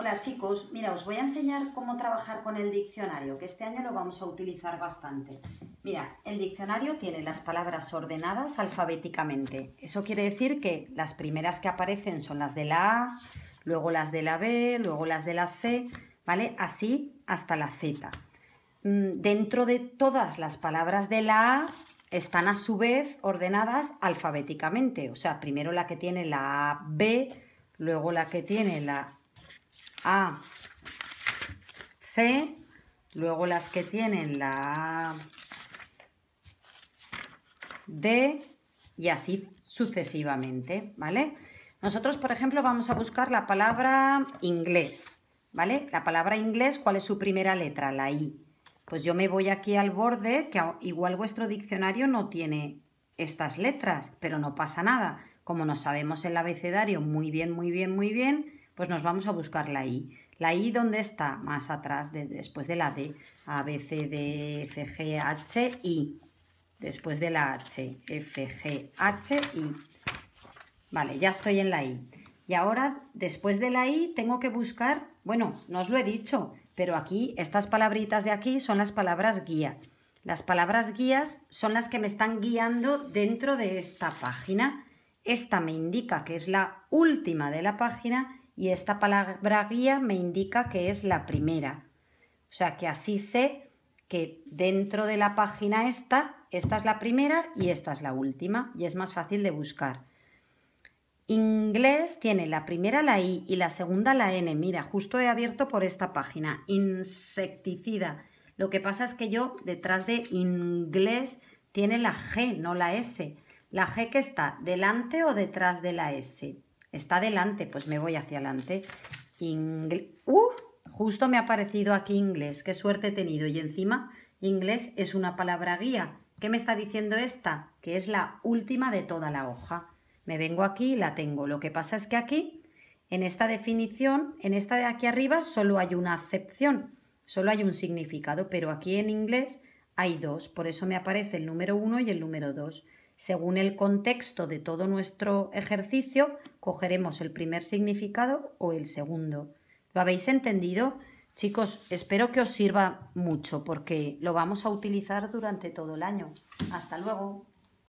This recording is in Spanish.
Hola chicos, mira, os voy a enseñar cómo trabajar con el diccionario, que este año lo vamos a utilizar bastante. Mira, el diccionario tiene las palabras ordenadas alfabéticamente. Eso quiere decir que las primeras que aparecen son las de la A, luego las de la B, luego las de la C, ¿vale? Así hasta la Z. Mm, dentro de todas las palabras de la A están a su vez ordenadas alfabéticamente. O sea, primero la que tiene la A, B, luego la que tiene la a, C, luego las que tienen la A, D y así sucesivamente, ¿vale? Nosotros, por ejemplo, vamos a buscar la palabra inglés, ¿vale? La palabra inglés, ¿cuál es su primera letra? La I. Pues yo me voy aquí al borde, que igual vuestro diccionario no tiene estas letras, pero no pasa nada. Como nos sabemos el abecedario muy bien, muy bien, muy bien, pues nos vamos a buscar la I. La I, ¿dónde está? Más atrás, después de la D. A, B, C, D, F, G, H, I. Después de la H, F, G, H, I. Vale, ya estoy en la I. Y ahora, después de la I, tengo que buscar, bueno, no os lo he dicho, pero aquí, estas palabritas de aquí son las palabras guía. Las palabras guías son las que me están guiando dentro de esta página. Esta me indica que es la última de la página y esta palabra guía me indica que es la primera. O sea que así sé que dentro de la página esta, esta es la primera y esta es la última y es más fácil de buscar. Inglés tiene la primera la I y la segunda la N. Mira, justo he abierto por esta página. Insecticida. Lo que pasa es que yo detrás de inglés tiene la G, no la S. La G que está delante o detrás de la S. Está delante, pues me voy hacia adelante. ¡uh! Justo me ha aparecido aquí inglés. Qué suerte he tenido. Y encima, inglés es una palabra guía. ¿Qué me está diciendo esta? Que es la última de toda la hoja. Me vengo aquí y la tengo. Lo que pasa es que aquí, en esta definición, en esta de aquí arriba, solo hay una acepción, solo hay un significado, pero aquí en inglés hay dos. Por eso me aparece el número 1 y el número 2. Según el contexto de todo nuestro ejercicio, cogeremos el primer significado o el segundo. ¿Lo habéis entendido? Chicos, espero que os sirva mucho porque lo vamos a utilizar durante todo el año. Hasta luego.